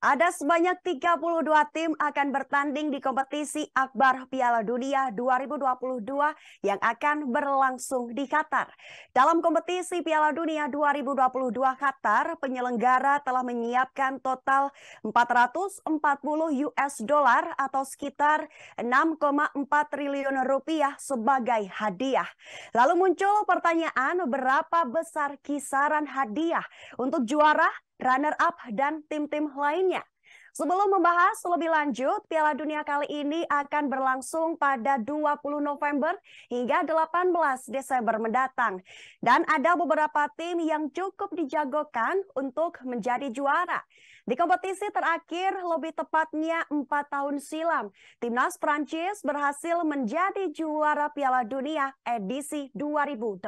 Ada sebanyak 32 tim akan bertanding di kompetisi Akbar Piala Dunia 2022 yang akan berlangsung di Qatar. Dalam kompetisi Piala Dunia 2022 Qatar, penyelenggara telah menyiapkan total 440 US dollar atau sekitar 6,4 triliun rupiah sebagai hadiah. Lalu muncul pertanyaan berapa besar kisaran hadiah untuk juara runner-up, dan tim-tim lainnya. Sebelum membahas lebih lanjut, Piala Dunia kali ini akan berlangsung pada 20 November hingga 18 Desember mendatang. Dan ada beberapa tim yang cukup dijagokan untuk menjadi juara. Di kompetisi terakhir, lebih tepatnya 4 tahun silam, Timnas Prancis berhasil menjadi juara Piala Dunia edisi 2018.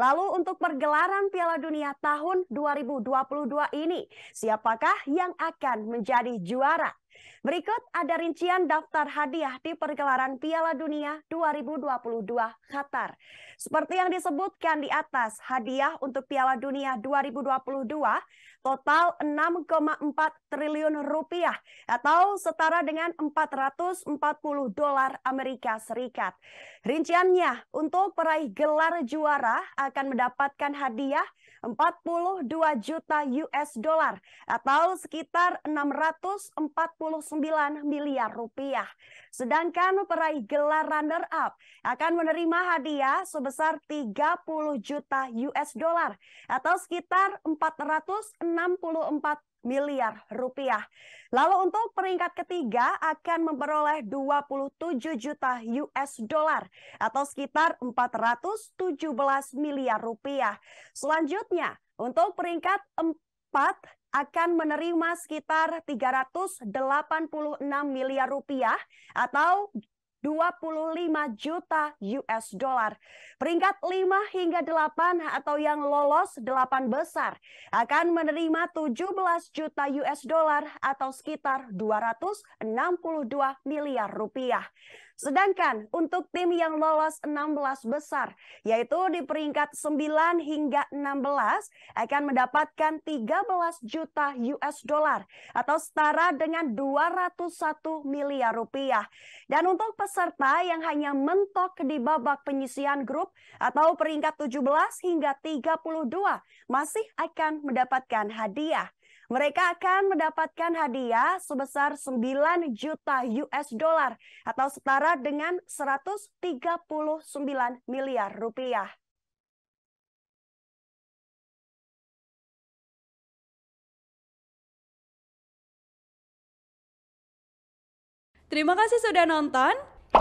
Lalu untuk pergelaran Piala Dunia tahun 2022 ini, siapakah yang akan menjadi juara Berikut ada rincian daftar hadiah di pergelaran Piala Dunia 2022 Qatar. Seperti yang disebutkan di atas, hadiah untuk Piala Dunia 2022 total 6,4 triliun rupiah atau setara dengan 440 dolar Amerika Serikat. Rinciannya, untuk peraih gelar juara akan mendapatkan hadiah 42 juta US dollar atau sekitar 640 miliar rupiah. Sedangkan peraih gelar runner up akan menerima hadiah sebesar 30 juta US dollar atau sekitar 464 miliar rupiah. Lalu untuk peringkat ketiga akan memperoleh 27 juta US dollar atau sekitar 417 miliar rupiah. Selanjutnya untuk peringkat 4 akan menerima sekitar 386 miliar rupiah atau 25 juta US dollar. Peringkat 5 hingga 8 atau yang lolos 8 besar akan menerima 17 juta US dollar atau sekitar 262 miliar rupiah. Sedangkan untuk tim yang lolos 16 besar yaitu di peringkat 9 hingga 16 akan mendapatkan 13 juta US dollar atau setara dengan 201 miliar rupiah. Dan untuk peserta peserta yang hanya mentok di babak penyisian grup atau peringkat 17 hingga 32 masih akan mendapatkan hadiah. Mereka akan mendapatkan hadiah sebesar 9 juta US dollar atau setara dengan 139 miliar rupiah. Terima kasih sudah nonton.